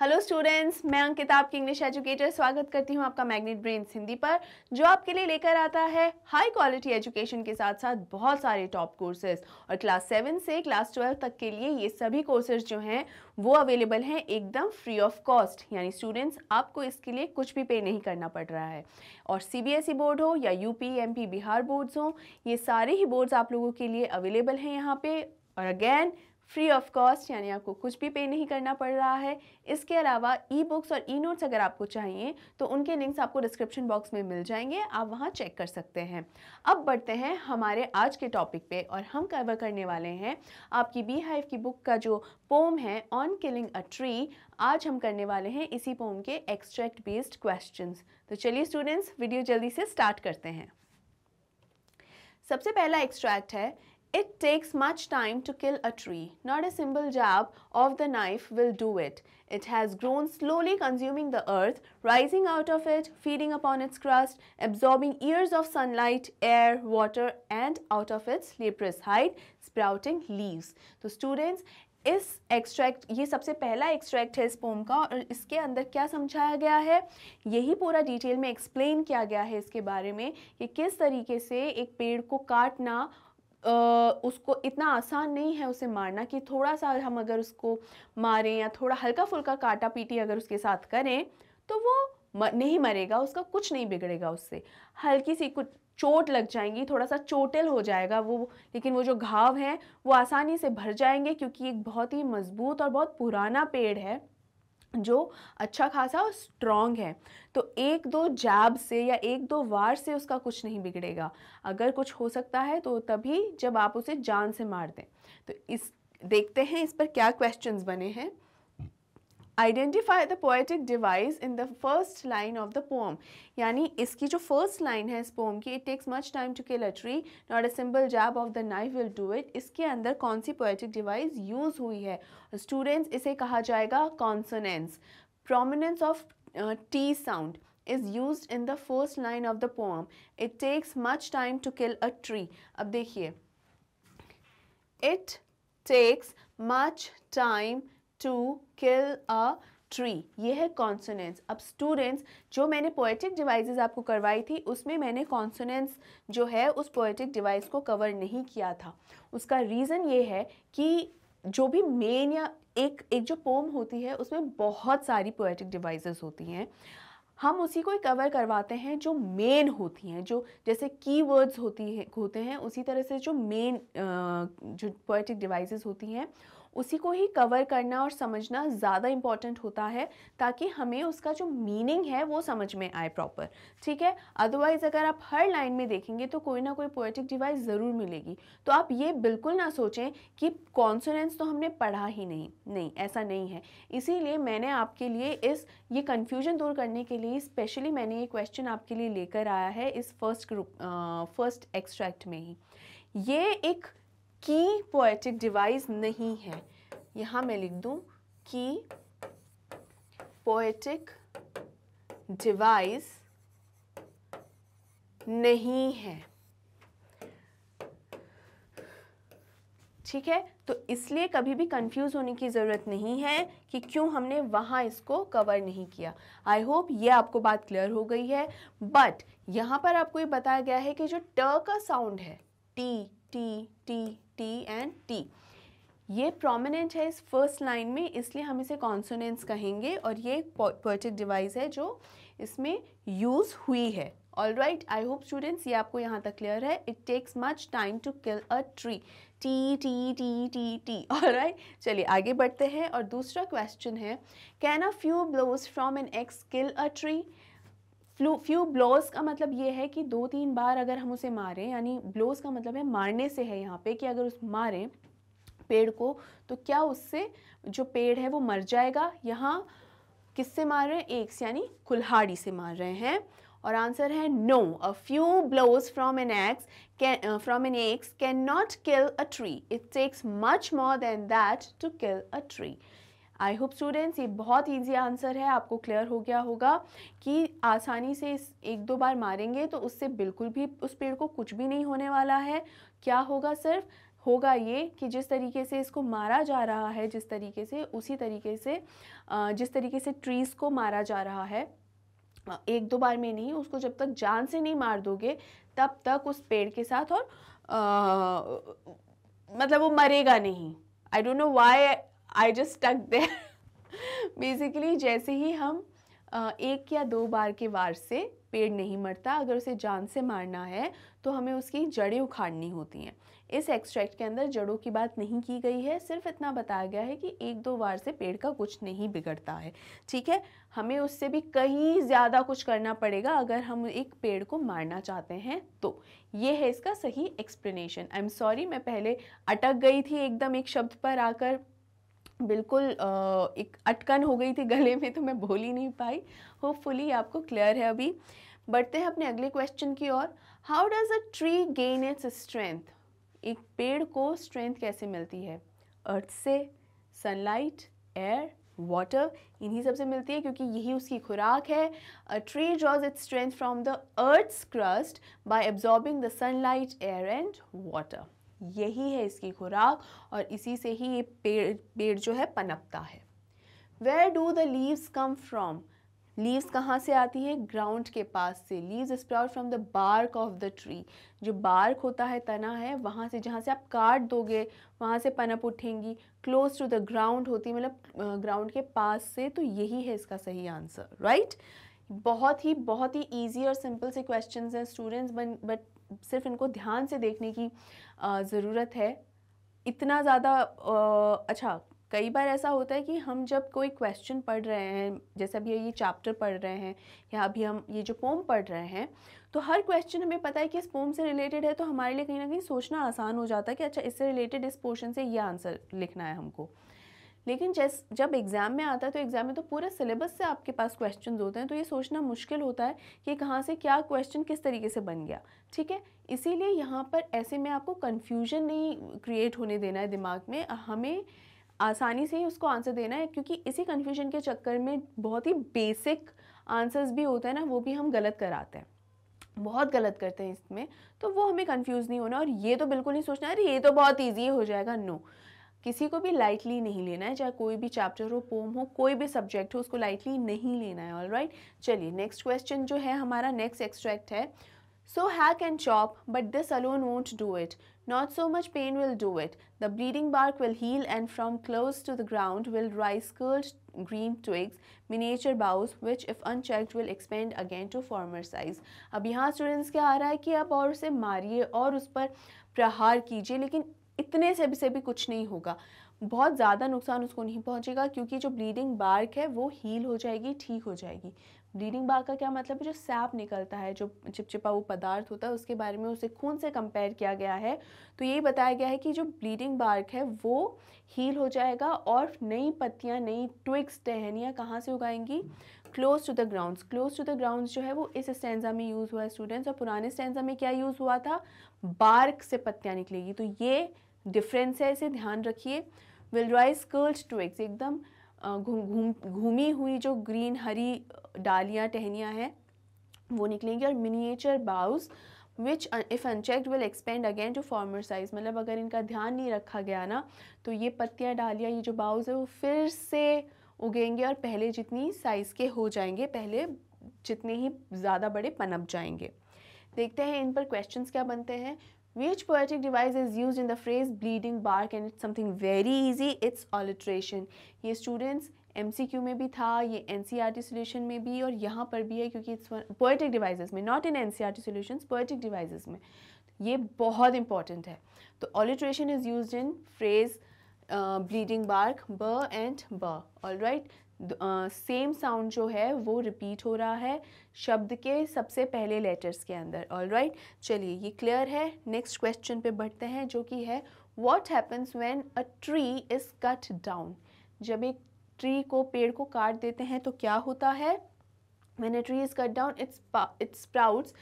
Hello students मैं अंकिता आपकी English educator स्वागत करती हूँ आपका मैग्नेट ब्रेन हिंदी पर जो आपके लिए लेकर आता है हाई क्वालिटी एजुकेशन के साथ साथ बहुत सारे टॉप कोर्सेज और क्लास सेवन से क्लास ट्वेल्व तक के लिए ये सभी कोर्सेज जो हैं वो अवेलेबल हैं एकदम फ्री ऑफ कॉस्ट यानी स्टूडेंट्स आपको इसके लिए कुछ भी पे नहीं करना पड़ रहा है और सी बोर्ड e हो या यू पी बिहार बोर्ड्स हों ये सारे ही बोर्ड्स आप लोगों के लिए अवेलेबल हैं यहाँ पर और अगेन फ्री ऑफ कॉस्ट यानी आपको कुछ भी पे नहीं करना पड़ रहा है इसके अलावा ई बुक्स और ई नोट्स अगर आपको चाहिए तो उनके लिंक्स आपको डिस्क्रिप्शन बॉक्स में मिल जाएंगे आप वहाँ चेक कर सकते हैं अब बढ़ते हैं हमारे आज के टॉपिक पे और हम कवर करने वाले हैं आपकी बी हाइव की बुक का जो पोम है ऑन किलिंग अ ट्री आज हम करने वाले हैं इसी पोम के एक्सट्रैक्ट बेस्ड क्वेश्चन तो चलिए स्टूडेंट्स वीडियो जल्दी से स्टार्ट करते हैं सबसे पहला एक्सट्रैक्ट है It takes much time to kill a tree. Not a simple jab of the knife will do it. It has grown slowly consuming the earth, rising out of it, feeding upon its crust, absorbing years of sunlight, air, water and out of its leprous hide, sprouting leaves. So students, इस extract ये सबसे पहला extract है इस pome का और इसके अंदर क्या समझाया गया है यही पूरा डिटेल में एक्सप्लेन किया गया है इसके बारे में कि किस तरीके से एक पेड़ को काटना उसको इतना आसान नहीं है उसे मारना कि थोड़ा सा हम अगर उसको मारें या थोड़ा हल्का फुल्का काटा पीटी अगर उसके साथ करें तो वो नहीं मरेगा उसका कुछ नहीं बिगड़ेगा उससे हल्की सी कुछ चोट लग जाएंगी थोड़ा सा चोटिल हो जाएगा वो लेकिन वो जो घाव हैं वो आसानी से भर जाएंगे क्योंकि एक बहुत ही मज़बूत और बहुत पुराना पेड़ है जो अच्छा खासा और स्ट्रॉन्ग है तो एक दो जैब से या एक दो वार से उसका कुछ नहीं बिगड़ेगा अगर कुछ हो सकता है तो तभी जब आप उसे जान से मार दें तो इस देखते हैं इस पर क्या क्वेश्चंस बने हैं identify the poetic device in the first line of the poem यानी इसकी जो फर्स्ट लाइन है इस पोम की it takes much time to kill a tree not a simple jab of the knife will do it इसके अंदर कौन सी poetic device use हुई है स्टूडेंट्स इसे कहा जाएगा consonance prominence of T sound is use in the first line of the poem it takes much time to kill a tree अब देखिए it takes much time to kill a tree ये है consonance अब students जो मैंने poetic devices आपको करवाई थी उसमें मैंने कॉन्सोनेंस जो है उस पोएटिक डिवाइस को कवर नहीं किया था उसका रीज़न ये है कि जो भी मेन या एक एक जो पोम होती है उसमें बहुत सारी पोएटिक डिवाइसेस होती हैं हम उसी को ही कवर करवाते हैं जो मेन होती हैं जो जैसे कीवर्ड्स होती हैं होते हैं उसी तरह से जो मेन जो पोएटिक डिवाइसेस होती हैं उसी को ही कवर करना और समझना ज़्यादा इम्पॉर्टेंट होता है ताकि हमें उसका जो मीनिंग है वो समझ में आए प्रॉपर ठीक है अदरवाइज़ अगर आप हर लाइन में देखेंगे तो कोई ना कोई पोएटिक डिवाइस ज़रूर मिलेगी तो आप ये बिल्कुल ना सोचें कि कॉन्सोनेंस तो हमने पढ़ा ही नहीं नहीं ऐसा नहीं है इसीलिए मैंने आपके लिए इस ये कन्फ्यूजन दूर करने के लिए स्पेशली मैंने ये क्वेश्चन आपके लिए लेकर आया है इस फर्स्ट ग्रुप फर्स्ट एक्सट्रैक्ट में ही ये एक की पोएटिक डिवाइस नहीं है यहां मैं लिख दू की पोएटिक डिवाइस नहीं है ठीक है तो इसलिए कभी भी कंफ्यूज होने की ज़रूरत नहीं है कि क्यों हमने वहां इसको कवर नहीं किया आई होप ये आपको बात क्लियर हो गई है बट यहां पर आपको ये बताया गया है कि जो ट का साउंड है T T T T and T ये प्रोमिनेंट है इस फर्स्ट लाइन में इसलिए हम इसे कॉन्सोनेंस कहेंगे और ये एक पर्टिक डिवाइस है जो इसमें यूज़ हुई है all right I hope students ये आपको यहाँ तक क्लियर है it takes much time to kill a tree T T T T T all right चलिए आगे बढ़ते हैं और दूसरा क्वेश्चन है can a few blows from an axe kill a tree फ्लू फ्यू ब्लोज का मतलब ये है कि दो तीन बार अगर हम उसे मारें यानी ब्लोज का मतलब है मारने से है यहाँ पे कि अगर उस मारें पेड़ को तो क्या उससे जो पेड़ है वो मर जाएगा यहाँ किससे मार रहे हैं एक्स यानी कुल्हाड़ी से मार रहे हैं और आंसर है no a few blows from an axe can from an axe can not kill a tree it takes much more than that to kill a tree I hope students ये बहुत ईजी आंसर है आपको clear हो गया होगा कि आसानी से इस एक दो बार मारेंगे तो उससे बिल्कुल भी उस पेड़ को कुछ भी नहीं होने वाला है क्या होगा सिर्फ होगा ये कि जिस तरीके से इसको मारा जा रहा है जिस तरीके से उसी तरीके से जिस तरीके से ट्रीज़ को मारा जा रहा है एक दो बार में नहीं उसको जब तक जान से नहीं मार दोगे तब तक उस पेड़ के साथ और आ, मतलब वो मरेगा नहीं I don't know why I just tuck they basically जैसे ही हम एक या दो बार के वार से पेड़ नहीं मरता अगर उसे जान से मारना है तो हमें उसकी जड़ें उखाड़नी होती हैं इस एक्सट्रैक्ट के अंदर जड़ों की बात नहीं की गई है सिर्फ इतना बताया गया है कि एक दो बार से पेड़ का कुछ नहीं बिगड़ता है ठीक है हमें उससे भी कहीं ज़्यादा कुछ करना पड़ेगा अगर हम एक पेड़ को मारना चाहते हैं तो ये है इसका सही एक्सप्लेनेशन आई एम सॉरी मैं पहले अटक गई थी एकदम एक शब्द पर आकर बिल्कुल एक अटकन हो गई थी गले में तो मैं बोल ही नहीं पाई होपफुली आपको क्लियर है अभी बढ़ते हैं अपने अगले क्वेश्चन की ओर how does a tree gain its strength एक पेड़ को स्ट्रेंथ कैसे मिलती है अर्थ से सनलाइट एयर वाटर इन्हीं सबसे मिलती है क्योंकि यही उसकी खुराक है a tree draws its strength from the earth's crust by absorbing the sunlight air and water यही है इसकी खुराक और इसी से ही ये पेड़ पेड़ जो है पनपता है where do the leaves come from leaves कहाँ से आती हैं ग्राउंड के पास से leaves sprout from the bark of the tree जो बार्क होता है तना है वहाँ से जहाँ से आप काट दोगे वहाँ से पनप उठेंगी क्लोज टू द ग्राउंड होती है मतलब ग्राउंड के पास से तो यही है इसका सही आंसर राइट right? बहुत ही बहुत ही ईजी और सिंपल से क्वेश्चन हैं स्टूडेंट्स बट सिर्फ इनको ध्यान से देखने की ज़रूरत है इतना ज़्यादा अच्छा कई बार ऐसा होता है कि हम जब कोई क्वेश्चन पढ़ रहे हैं जैसे अभी ये चैप्टर पढ़ रहे हैं या अभी हम ये जो पोम पढ़ रहे हैं तो हर क्वेश्चन हमें पता है कि इस पोम से रिलेटेड है तो हमारे लिए कहीं ना कहीं सोचना आसान हो जाता है कि अच्छा इससे रिलेटेड इस पोर्शन से ये आंसर लिखना है हमको लेकिन जैस जब एग्ज़ाम में आता है तो एग्ज़ाम में तो पूरा सिलेबस से आपके पास क्वेश्चन होते हैं तो ये सोचना मुश्किल होता है कि कहाँ से क्या क्वेश्चन किस तरीके से बन गया ठीक है इसीलिए यहाँ पर ऐसे में आपको कन्फ्यूजन नहीं क्रिएट होने देना है दिमाग में हमें आसानी से ही उसको आंसर देना है क्योंकि इसी कन्फ्यूजन के चक्कर में बहुत ही बेसिक आंसर्स भी होते हैं ना वो भी हम गलत कराते हैं बहुत गलत करते हैं इसमें तो वो हमें कंफ्यूज नहीं होना और ये तो बिल्कुल नहीं सोचना अरे ये तो बहुत ईजी हो जाएगा नो no. किसी को भी लाइटली नहीं लेना है चाहे कोई भी चैप्टर हो पोम हो कोई भी सब्जेक्ट हो उसको लाइटली नहीं लेना है ऑल राइट चलिए नेक्स्ट क्वेश्चन जो है हमारा नेक्स्ट एक्सट्रैक्ट है so hack and chop but this alone won't do it not so much pain will do it the bleeding bark will heal and from close to the ground will rise curled green twigs miniature boughs which if unchecked will expand again to former size अब यहाँ students क्या आ रहा है कि आप और उसे मारिए और उस पर प्रहार कीजिए लेकिन इतने से भी से भी कुछ नहीं होगा बहुत ज़्यादा नुकसान उसको नहीं पहुंचेगा क्योंकि जो ब्लीडिंग बार्क है वो हील हो जाएगी ठीक हो जाएगी ब्लीडिंग बार्क का क्या मतलब है जो सैप निकलता है जो चिपचिपा वो पदार्थ होता है उसके बारे में उसे खून से कंपेयर किया गया है तो यही बताया गया है कि जो ब्लीडिंग बार्क है वो हील हो जाएगा और नई पत्तियाँ नई ट्विक्स टहनियाँ कहाँ से उगाएंगी close to the ground close to the ground जो है वो इस स्टैंडा में यूज़ हुआ है स्टूडेंट्स और पुराने स्टैंडा में क्या यूज़ हुआ था बार्क से पत्तियाँ निकलेगी तो ये डिफरेंस है इसे ध्यान रखिए will rise curled twigs एकदम घूमी घूमी हुई जो ग्रीन हरी डालियाँ टहनियाँ हैं वो निकलेंगी और miniature boughs which if unchecked will expand again to former size मतलब अगर इनका ध्यान नहीं रखा गया ना तो ये पत्तियाँ डालियाँ ये जो बाउस है वो फिर से उगेंगे और पहले जितनी साइज़ के हो जाएंगे पहले जितने ही ज़्यादा बड़े पनप जाएंगे देखते हैं इन पर क्वेश्चंस क्या बनते हैं which poetic device is use in the phrase bleeding bark and it's something very easy it's alliteration ये स्टूडेंट्स एमसीक्यू में भी था ये एनसीईआरटी सॉल्यूशन e में भी और यहाँ पर भी है क्योंकि इट्स पोएटिक डिवाइसेस में not in an NCERT solutions poetic devices में ये बहुत इंपॉर्टेंट है तो alliteration is use in phrase bleeding bark ब एंड ब ऑल राइट सेम साउंड जो है वो रिपीट हो रहा है शब्द के सबसे पहले लेटर्स के अंदर ऑल राइट चलिए ये क्लियर है नेक्स्ट क्वेश्चन पे बढ़ते हैं जो कि है what happens when a tree is cut down जब एक ट्री को पेड़ को काट देते हैं तो क्या होता है when a tree is cut down it's it's it sprouts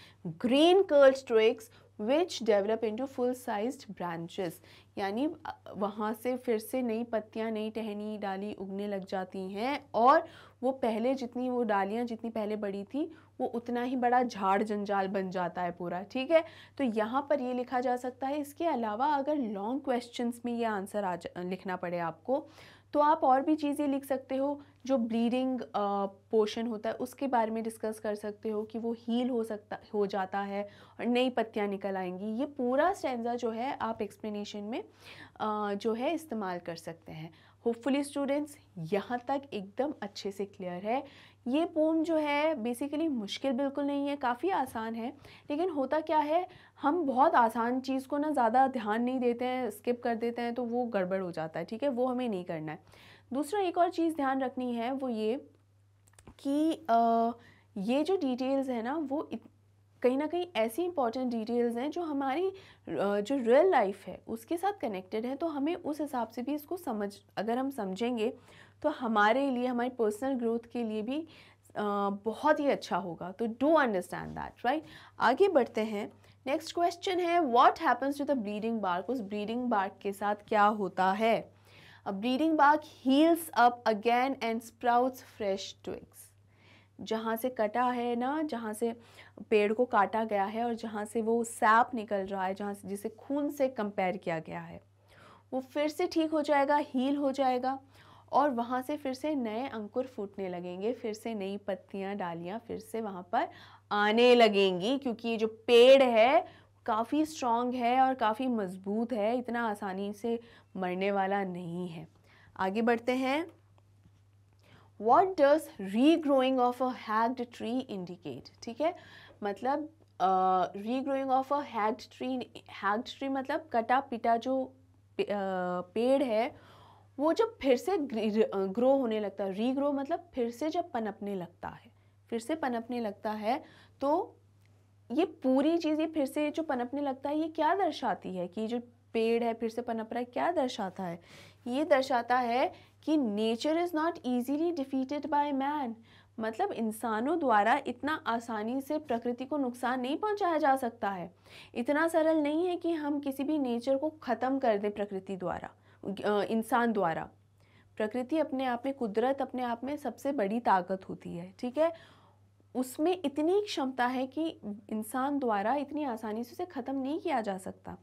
green curled twigs which develop into full size branches यानी वहाँ से फिर से नई पत्तियाँ नई टहनी डाली उगने लग जाती हैं और वो पहले जितनी वो डालियाँ जितनी पहले बड़ी थी वो उतना ही बड़ा झाड़ जंजाल बन जाता है पूरा ठीक है तो यहाँ पर ये लिखा जा सकता है इसके अलावा अगर लॉन्ग क्वेश्चन में ये आंसर आ लिखना पड़े आपको तो आप और भी चीज़ें लिख सकते हो जो ब्लीडिंग पोर्शन होता है उसके बारे में डिस्कस कर सकते हो कि वो हील हो सकता हो जाता है और नई पत्तियाँ निकल आएंगी ये पूरा स्टेंजा जो है आप एक्सप्लेनेशन में जो है इस्तेमाल कर सकते हैं होपफुली स्टूडेंट्स यहाँ तक एकदम अच्छे से क्लियर है ये पोम जो है बेसिकली मुश्किल बिल्कुल नहीं है काफ़ी आसान है लेकिन होता क्या है हम बहुत आसान चीज़ को ना ज़्यादा ध्यान नहीं देते हैं स्किप कर देते हैं तो वो गड़बड़ हो जाता है ठीक है वो हमें नहीं करना है दूसरा एक और चीज़ ध्यान रखनी है वो ये कि आ, ये जो डिटेल्स है ना वो कहीं ना कहीं ऐसी इंपॉर्टेंट डिटेल्स हैं जो हमारी जो रियल लाइफ है उसके साथ कनेक्टेड है तो हमें उस हिसाब से भी इसको समझ अगर हम समझेंगे तो हमारे लिए हमारी पर्सनल ग्रोथ के लिए भी बहुत ही अच्छा होगा तो डू अंडरस्टैंड दैट राइट आगे बढ़ते हैं नेक्स्ट क्वेश्चन है what happens to the bleeding bark उस ब्लीडिंग बार्क के साथ क्या होता है a bleeding bark heals up again and sprouts fresh twigs जहाँ से कटा है ना जहाँ से पेड़ को काटा गया है और जहाँ से वो सैप निकल रहा है जहाँ से जिसे खून से कंपेयर किया गया है वो फिर से ठीक हो जाएगा हील हो जाएगा और वहाँ से फिर से नए अंकुर फूटने लगेंगे फिर से नई पत्तियाँ डालियाँ फिर से वहाँ पर आने लगेंगी क्योंकि ये जो पेड़ है काफ़ी स्ट्रॉन्ग है और काफ़ी मज़बूत है इतना आसानी से मरने वाला नहीं है आगे बढ़ते हैं what does regrowing of a hacked tree indicate ठीक है मतलब regrowing of a hacked tree hacked tree मतलब कटा पिटा जो पेड़ है वो जब फिर से ग्रो होने लगता है रीग्रो मतलब फिर से जब पनपने लगता है फिर से पनपने लगता है तो ये पूरी चीज़ ये फिर से जो पनपने लगता है ये क्या दर्शाती है कि जो पेड़ है फिर से पनप रहा है क्या दर्शाता है ये दर्शाता है कि nature is not easily defeated by man मतलब इंसानों द्वारा इतना आसानी से प्रकृति को नुकसान नहीं पहुंचाया जा सकता है इतना सरल नहीं है कि हम किसी भी नेचर को ख़त्म कर दें प्रकृति द्वारा इंसान द्वारा प्रकृति अपने आप में कुदरत अपने आप में सबसे बड़ी ताकत होती है ठीक है उसमें इतनी क्षमता है कि इंसान द्वारा इतनी आसानी से उसे ख़त्म नहीं किया जा सकता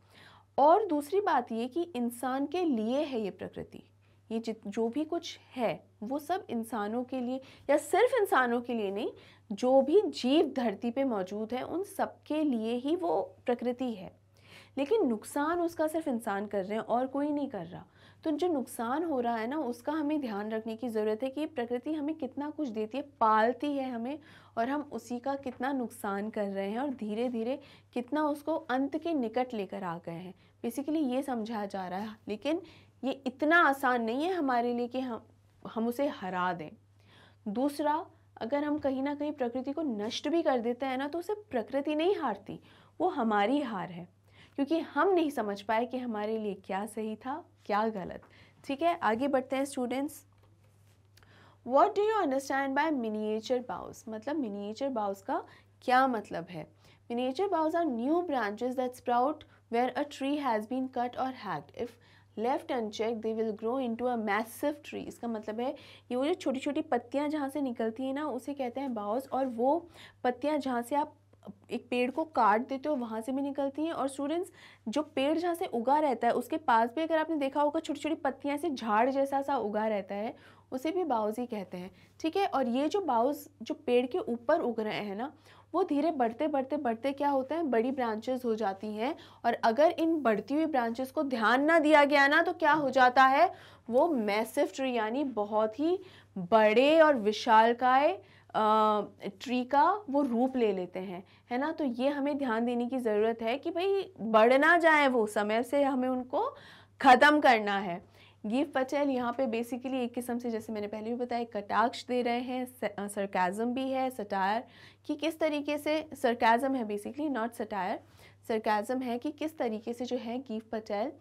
और दूसरी बात ये कि इंसान के लिए है ये प्रकृति ये जित जो भी कुछ है वो सब इंसानों के लिए या सिर्फ इंसानों के लिए नहीं जो भी जीव धरती पे मौजूद है उन सब के लिए ही वो प्रकृति है लेकिन नुकसान उसका सिर्फ इंसान कर रहे हैं और कोई नहीं कर रहा तो जो नुकसान हो रहा है ना उसका हमें ध्यान रखने की ज़रूरत है कि प्रकृति हमें कितना कुछ देती है पालती है हमें और हम उसी का कितना नुकसान कर रहे हैं और धीरे धीरे कितना उसको अंत के निकट लेकर आ गए हैं बेसिकली ये समझा जा रहा है लेकिन ये इतना आसान नहीं है हमारे लिए कि हम हम उसे हरा दें दूसरा अगर हम कहीं ना कहीं प्रकृति को नष्ट भी कर देते हैं ना तो उसे प्रकृति नहीं हारती वो हमारी हार है क्योंकि हम नहीं समझ पाए कि हमारे लिए क्या सही था क्या गलत ठीक है आगे बढ़ते हैं students what do you understand by miniature boughs मतलब मिनिएचर बाउस का क्या मतलब है miniature boughs are new branches that sprout where a tree has been cut और hacked if left uncheck they will grow into a massive tree इसका मतलब है ये वो जो छोटी छोटी पत्तियाँ जहाँ से निकलती हैं ना उसे कहते हैं बाउस और वो पत्तियाँ जहाँ से आप एक पेड़ को काट देते हो वहाँ से भी निकलती हैं और स्टूडेंट्स जो पेड़ जहाँ से उगा रहता है उसके पास भी अगर आपने देखा होगा छोटी छोटी पत्तियाँ ऐसे झाड़ जैसा सा उगा रहता है उसे भी बाउज ही कहते हैं ठीक है और ये जो बाउज जो पेड़ के ऊपर उग रहे हैं ना वो धीरे बढ़ते बढ़ते बढ़ते क्या होते हैं बड़ी ब्रांचेस हो जाती हैं और अगर इन बढ़ती हुई ब्रांचेस को ध्यान ना दिया गया ना तो क्या हो हम्म। जाता है वो मैसिव ट्री यानी बहुत ही बड़े और विशालकाय ट्री का वो रूप ले लेते हैं है ना तो ये हमें ध्यान देने की ज़रूरत है कि भाई बढ़ ना जाए वो समय से हमें उनको ख़त्म करना है गीव पटेल यहाँ पे बेसिकली एक किस्म से जैसे मैंने पहले भी बताया कटाक्ष दे रहे हैं सरकाज़म भी है सटायर कि किस तरीके से सरकाज़म है बेसिकली नॉट सटायर सरकाज़म है कि किस तरीके से जो है गीव पटेल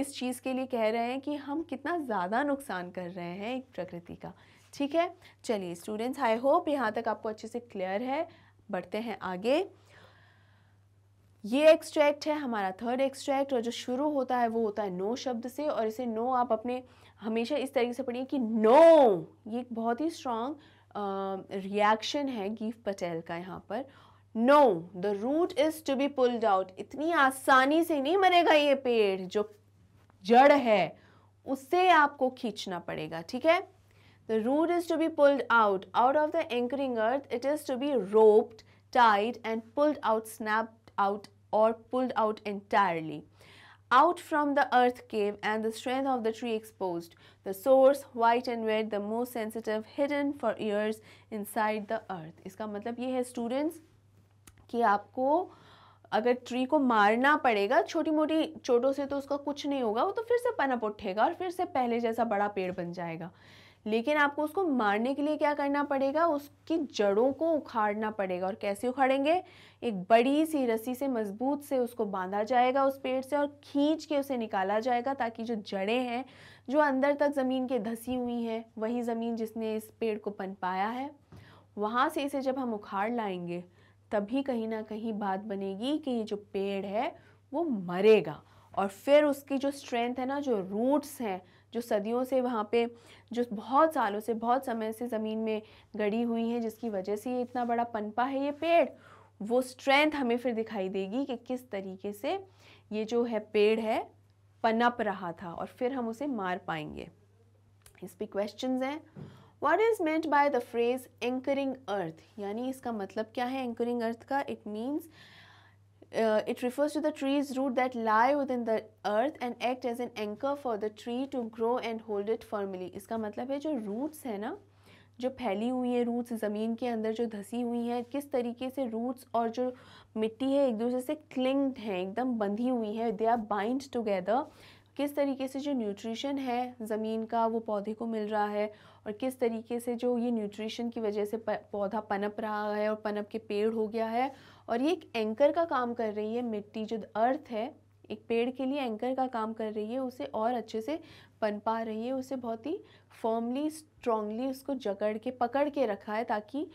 इस चीज़ के लिए कह रहे हैं कि हम कितना ज़्यादा नुकसान कर रहे हैं एक प्रकृति का ठीक है चलिए स्टूडेंट्स आई होप यहाँ तक आपको अच्छे से क्लियर है बढ़ते हैं आगे ये एक्सट्रैक्ट है हमारा थर्ड एक्सट्रैक्ट और जो शुरू होता है वो होता है नो शब्द से और इसे नो आप अपने हमेशा इस तरीके से पढ़िए कि नो ये एक बहुत ही स्ट्रॉन्ग रिएक्शन है गीफ पटेल का यहाँ पर no the root is to be pulled out इतनी आसानी से नहीं मरेगा ये पेड़ जो जड़ है उससे आपको खींचना पड़ेगा ठीक है the root is to be pulled out out of the anchoring earth it is to be roped tied and pulled out snap out or pulled out entirely out from the earth cave and the strength of the tree exposed, the source white and red, the most sensitive, hidden for years inside the earth. इसका मतलब ये है students कि आपको अगर tree को मारना पड़ेगा छोटी मोटी चोटों से तो उसका कुछ नहीं होगा वो तो फिर से पनप उठेगा और फिर से पहले जैसा बड़ा पेड़ बन जाएगा लेकिन आपको उसको मारने के लिए क्या करना पड़ेगा उसकी जड़ों को उखाड़ना पड़ेगा और कैसे उखाड़ेंगे एक बड़ी सी रस्सी से मजबूत से उसको बांधा जाएगा उस पेड़ से और खींच के उसे निकाला जाएगा ताकि जो जड़ें हैं जो अंदर तक ज़मीन के धसी हुई हैं वही ज़मीन जिसने इस पेड़ को पनपाया है वहाँ से इसे जब हम उखाड़ लाएंगे तभी कहीं ना कहीं बात बनेगी कि ये जो पेड़ है वो मरेगा और फिर उसकी जो स्ट्रेंथ है ना जो रूट्स हैं जो सदियों से वहाँ पे जो बहुत सालों से बहुत समय से ज़मीन में गड़ी हुई हैं जिसकी वजह से ये इतना बड़ा पनपा है ये पेड़ वो स्ट्रेंथ हमें फिर दिखाई देगी कि किस तरीके से ये जो है पेड़ है पनप रहा था और फिर हम उसे मार पाएंगे इस पर क्वेश्चन हैं what is meant by the phrase anchoring earth यानी इसका मतलब क्या है एंकरिंग अर्थ का it means Uh, it refers to the tree's root that lie within the earth and act as an anchor for the tree to grow and hold it firmly. इसका मतलब है जो roots है ना जो फैली हुई है रूट्स ज़मीन के अंदर जो धसी हुई है किस तरीके से रूट्स और जो मिट्टी है एक दूसरे से क्लिंग्ड है एकदम बंधी हुई है दे आर बाइंड टुगेदर किस तरीके से जो न्यूट्रिशन है ज़मीन का वो पौधे को मिल रहा है और किस तरीके से जो ये न्यूट्रिशन की वजह से पौधा पनप रहा है और पनप के पेड़ हो गया है और ये एक एंकर का काम कर रही है मिट्टी जो अर्थ है एक पेड़ के लिए एंकर का काम कर रही है उसे और अच्छे से पनपा रही है उसे बहुत ही फर्मली स्ट्रांगली उसको जकड़ के पकड़ के रखा है ताकि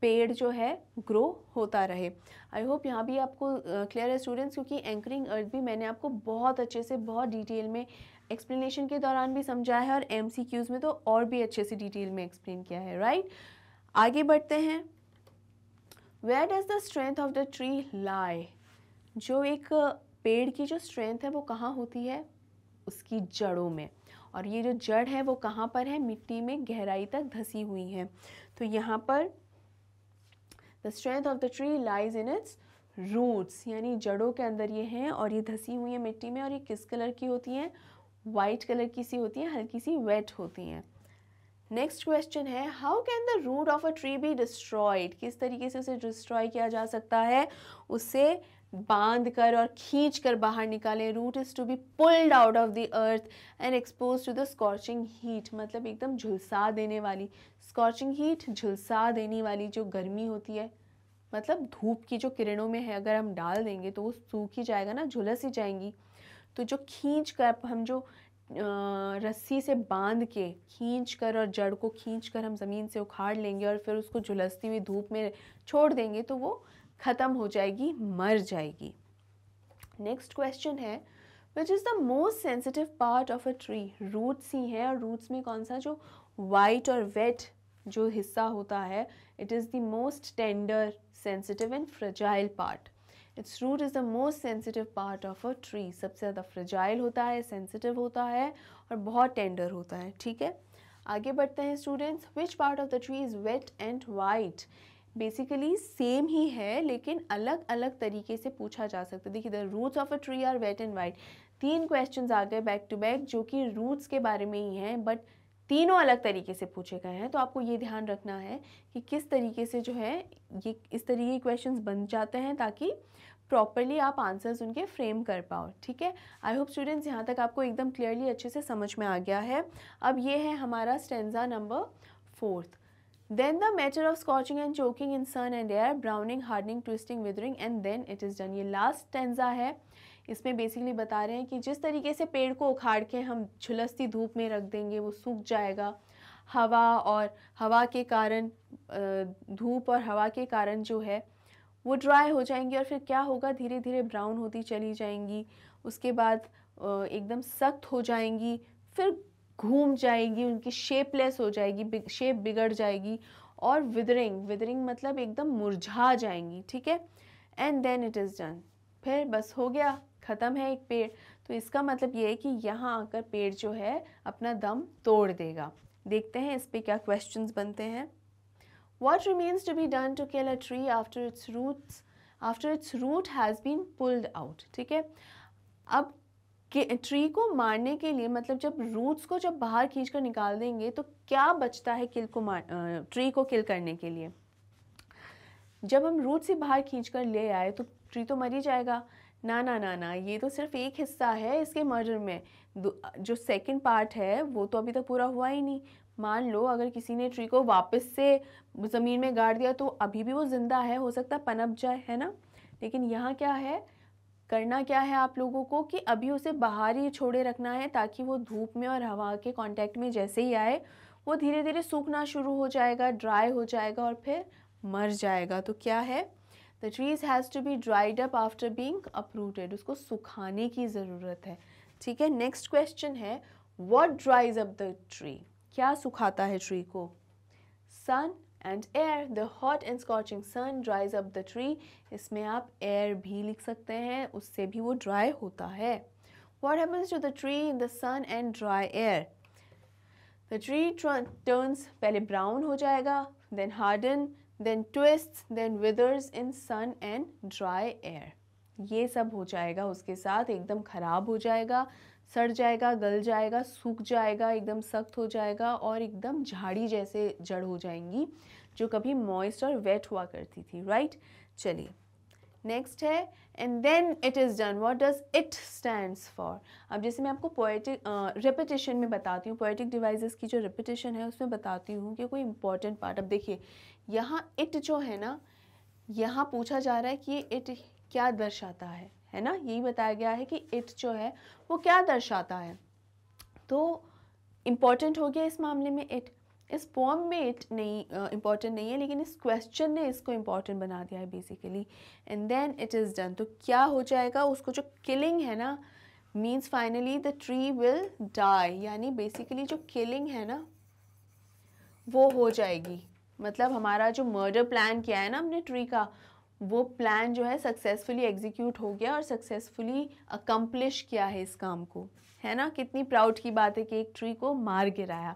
पेड़ जो है ग्रो होता रहे आई होप यहाँ भी आपको क्लियर है स्टूडेंट्स क्योंकि एंकरिंग अर्थ भी मैंने आपको बहुत अच्छे से बहुत डिटेल में एक्सप्लेनेशन के दौरान भी समझाया है और एम में तो और भी अच्छे से डिटेल में एक्सप्लेन किया है राइट आगे बढ़ते हैं where does the strength of the tree lie जो एक पेड़ की जो स्ट्रेंथ है वो कहाँ होती है उसकी जड़ों में और ये जो जड़ है वो कहाँ पर है मिट्टी में गहराई तक धसी हुई है तो यहाँ पर the strength of the tree lies in its roots यानी जड़ों के अंदर ये हैं और ये धसी हुई है मिट्टी में और ये किस कलर की होती हैं वाइट कलर की सी होती हैं हल्की सी वेट होती हैं नेक्स्ट क्वेश्चन है how can the root of a tree be destroyed किस तरीके से उसे डिस्ट्रॉय किया जा सकता है उसे बांध कर और खींच कर बाहर निकालें root is to be pulled out of the earth and expose to the scorching heat मतलब एकदम झुलसा देने वाली स्कॉर्चिंग हीट झुलसा देने वाली जो गर्मी होती है मतलब धूप की जो किरणों में है अगर हम डाल देंगे तो वो सूख ही जाएगा ना झुलस ही जाएंगी तो जो खींच कर हम जो रस्सी से बांध के खींच कर और जड़ को खींच कर हम ज़मीन से उखाड़ लेंगे और फिर उसको झुलसती हुई धूप में छोड़ देंगे तो वो ख़त्म हो जाएगी मर जाएगी नेक्स्ट क्वेश्चन है which is the most sensitive part of a tree roots ही हैं और रूट्स में कौन सा जो वाइट और वेट जो हिस्सा होता है it is the most tender sensitive and fragile part its root is the most sensitive part of a tree सबसे ज़्यादा फ्रिजाइल होता है सेंसिटिव होता है और बहुत टेंडर होता है ठीक है आगे बढ़ते हैं students which part of the tree is wet and white basically same ही है लेकिन अलग अलग तरीके से पूछा जा सकता है देखिए the roots of a tree are wet and white तीन क्वेश्चंस आ गए बैक टू बैक जो कि रूट्स के बारे में ही हैं बट तीनों अलग तरीके से पूछे गए हैं तो आपको ये ध्यान रखना है कि किस तरीके से जो है ये इस तरीके के क्वेश्चंस बन जाते हैं ताकि प्रॉपरली आप आंसर्स उनके फ्रेम कर पाओ ठीक है आई होप स्टूडेंट्स यहाँ तक आपको एकदम क्लियरली अच्छे से समझ में आ गया है अब ये है हमारा stanza number fourth then the matter of scorching and choking in sun and air browning hardening twisting withering and then it is done ये लास्ट स्टेंजा है इसमें बेसिकली बता रहे हैं कि जिस तरीके से पेड़ को उखाड़ के हम झुलसती धूप में रख देंगे वो सूख जाएगा हवा और हवा के कारण धूप और हवा के कारण जो है वो ड्राई हो जाएंगी और फिर क्या होगा धीरे धीरे ब्राउन होती चली जाएंगी उसके बाद एकदम सख्त हो जाएंगी फिर घूम जाएगी उनकी शेपलेस हो जाएगी शेप बिगड़ जाएगी और विदरिंग विदरिंग मतलब एकदम मुरझा जाएंगी ठीक है and then it is done फिर बस हो गया ख़त्म है एक पेड़ तो इसका मतलब ये है कि यहाँ आकर पेड़ जो है अपना दम तोड़ देगा देखते हैं इस पर क्या क्वेश्चन बनते हैं what remains to be done to kill a tree after its roots after its root has been pulled out ठीक है अब ट्री को मारने के लिए मतलब जब रूट्स को जब बाहर खींच कर निकाल देंगे तो क्या बचता है किल को मार ट्री को किल करने के लिए जब हम रूट से बाहर खींच कर ले आए तो ट्री तो मर ही जाएगा ना ना ना ना ये तो सिर्फ एक हिस्सा है इसके मर्डर में जो सेकंड पार्ट है वो तो अभी तक पूरा हुआ ही नहीं मान लो अगर किसी ने ट्री को वापस से ज़मीन में गाड़ दिया तो अभी भी वो ज़िंदा है हो सकता है पनप जाए है ना लेकिन यहाँ क्या है करना क्या है आप लोगों को कि अभी उसे बाहर ही छोड़े रखना है ताकि वो धूप में और हवा के कॉन्टेक्ट में जैसे ही आए वो धीरे धीरे सूखना शुरू हो जाएगा ड्राई हो जाएगा और फिर मर जाएगा तो क्या है the trees has to be dried up after being uprooted उसको सुखाने की ज़रूरत है ठीक है नेक्स्ट क्वेश्चन है what dries up the tree क्या सुखाता है ट्री को sun and air the hot and scorching sun dries up the tree इसमें आप एयर भी लिख सकते हैं उससे भी वो ड्राई होता है what happens to the tree in the sun and dry air the tree turns पहले ब्राउन हो जाएगा then harden then twists, then withers in sun and dry air. ये सब हो जाएगा उसके साथ एकदम ख़राब हो जाएगा सड़ जाएगा गल जाएगा सूख जाएगा एकदम सख्त हो जाएगा और एकदम झाड़ी जैसे जड़ हो जाएंगी जो कभी मॉइस्ट और वेट हुआ करती थी राइट चलिए नेक्स्ट है and then it is done what does it stands for अब जैसे मैं आपको पोएटिक uh, में बताती हूँ पोएटिक डिवाइसेस की जो रिपीटेशन है उसमें बताती हूँ कि कोई इंपॉर्टेंट पार्ट अब देखिए यहाँ इट जो है ना यहाँ पूछा जा रहा है कि इट क्या दर्शाता है है ना यही बताया गया है कि इट जो है वो क्या दर्शाता है तो इम्पॉर्टेंट हो गया इस मामले में इट इस पॉम में इट नहीं इम्पॉर्टेंट uh, नहीं है लेकिन इस क्वेश्चन ने इसको इम्पॉर्टेंट बना दिया है basically and then it is done तो क्या हो जाएगा उसको जो किलिंग है ना means finally the tree will die यानी बेसिकली जो किलिंग है ना वो हो जाएगी मतलब हमारा जो मर्डर प्लान किया है ना हमने ट्री का वो प्लान जो है सक्सेसफुली एग्जीक्यूट हो गया और सक्सेसफुली अकम्पलिश किया है इस काम को है ना कितनी प्राउड की बात है कि एक ट्री को मार गिराया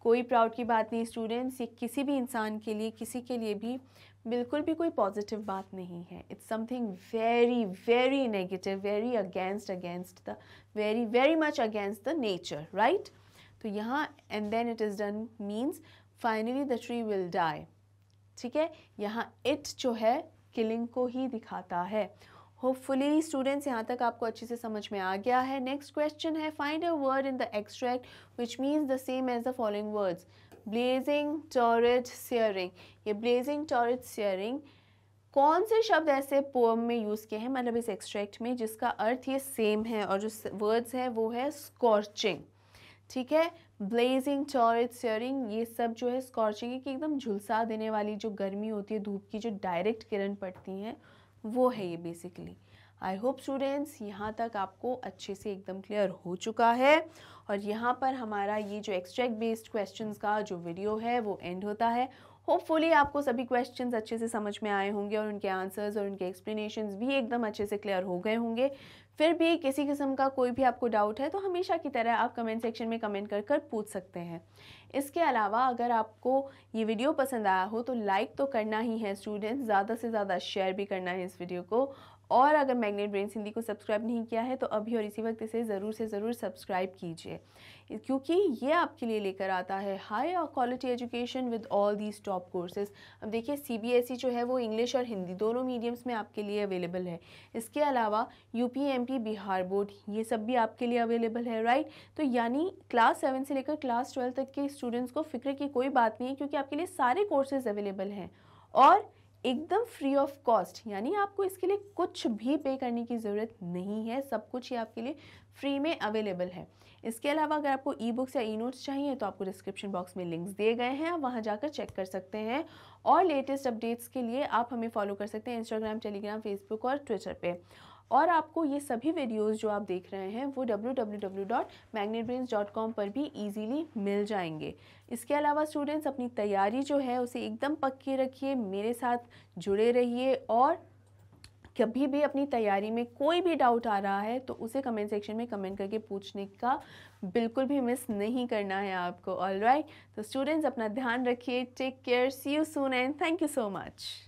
कोई प्राउड की बात नहीं स्टूडेंट्स ये किसी भी इंसान के लिए किसी के लिए भी बिल्कुल भी कोई पॉजिटिव बात नहीं है it's something very very negative very against against the very very much against the nature right तो यहाँ and then it is done means finally the tree will die ठीक है यहाँ इट जो है किलिंग को ही दिखाता है होपफुली स्टूडेंट्स यहाँ तक आपको अच्छे से समझ में आ गया है नेक्स्ट क्वेश्चन है find a word in the extract which means the same as the following words blazing torrid searing ये ब्लेजिंग टॉरेट सियरिंग कौन से शब्द ऐसे पोम में यूज़ किए हैं मतलब इस एक्सट्रैक्ट में जिसका अर्थ ये सेम है और जो वर्ड्स है वो है स्कॉर्चिंग ठीक है ब्लेजिंग टॉरेट सेयरिंग ये सब जो है स्कॉर्चिंग की एकदम झुलसा देने वाली जो गर्मी होती है धूप की जो डायरेक्ट किरण पड़ती हैं वो है ये बेसिकली आई होप स्टूडेंट्स यहाँ तक आपको अच्छे से एकदम क्लियर हो चुका है और यहाँ पर हमारा ये जो एक्सट्रैक्ट बेस्ड क्वेश्चंस का जो वीडियो है वो एंड होता है होपफुली आपको सभी क्वेश्चंस अच्छे से समझ में आए होंगे और उनके आंसर्स और उनके एक्सप्लेनेशंस भी एकदम अच्छे से क्लियर हो गए होंगे फिर भी किसी किस्म का कोई भी आपको डाउट है तो हमेशा की तरह आप कमेंट सेक्शन में कमेंट कर कर पूछ सकते हैं इसके अलावा अगर आपको ये वीडियो पसंद आया हो तो लाइक तो करना ही है स्टूडेंट्स ज़्यादा से ज़्यादा शेयर भी करना है इस वीडियो को और अगर मैग्नेट ब्रेन हिंदी को सब्सक्राइब नहीं किया है तो अभी और इसी वक्त इसे ज़रूर से ज़रूर सब्सक्राइब कीजिए क्योंकि ये आपके लिए लेकर आता है हाई और quality education with all these top courses अब देखिए सीबीएसई e जो है वो इंग्लिश और हिंदी दोनों मीडियम्स में आपके लिए अवेलेबल है इसके अलावा यू पी बिहार बोर्ड ये सब भी आपके लिए अवेलेबल है राइट तो यानी क्लास सेवन से लेकर क्लास ट्वेल्व तक के स्टूडेंट्स को फिक्र की कोई बात नहीं है क्योंकि आपके लिए सारे कोर्सेज अवेलेबल हैं और एकदम फ्री ऑफ कॉस्ट यानी आपको इसके लिए कुछ भी पे करने की ज़रूरत नहीं है सब कुछ ही आपके लिए फ्री में अवेलेबल है इसके अलावा अगर आपको ई बुक्स या ई नोट्स चाहिए तो आपको डिस्क्रिप्शन बॉक्स में लिंक्स दिए गए हैं आप वहाँ जाकर चेक कर सकते हैं और लेटेस्ट अपडेट्स के लिए आप हमें फॉलो कर सकते हैं इंस्टाग्राम टेलीग्राम फेसबुक और ट्विटर पर और आपको ये सभी वीडियोस जो आप देख रहे हैं वो www.magnetbrains.com पर भी इजीली मिल जाएंगे इसके अलावा स्टूडेंट्स अपनी तैयारी जो है उसे एकदम पक्की रखिए मेरे साथ जुड़े रहिए और कभी भी अपनी तैयारी में कोई भी डाउट आ रहा है तो उसे कमेंट सेक्शन में कमेंट करके पूछने का बिल्कुल भी मिस नहीं करना है आपको ऑल राइट तो स्टूडेंट्स अपना ध्यान रखिए take care see you soon and thank you so much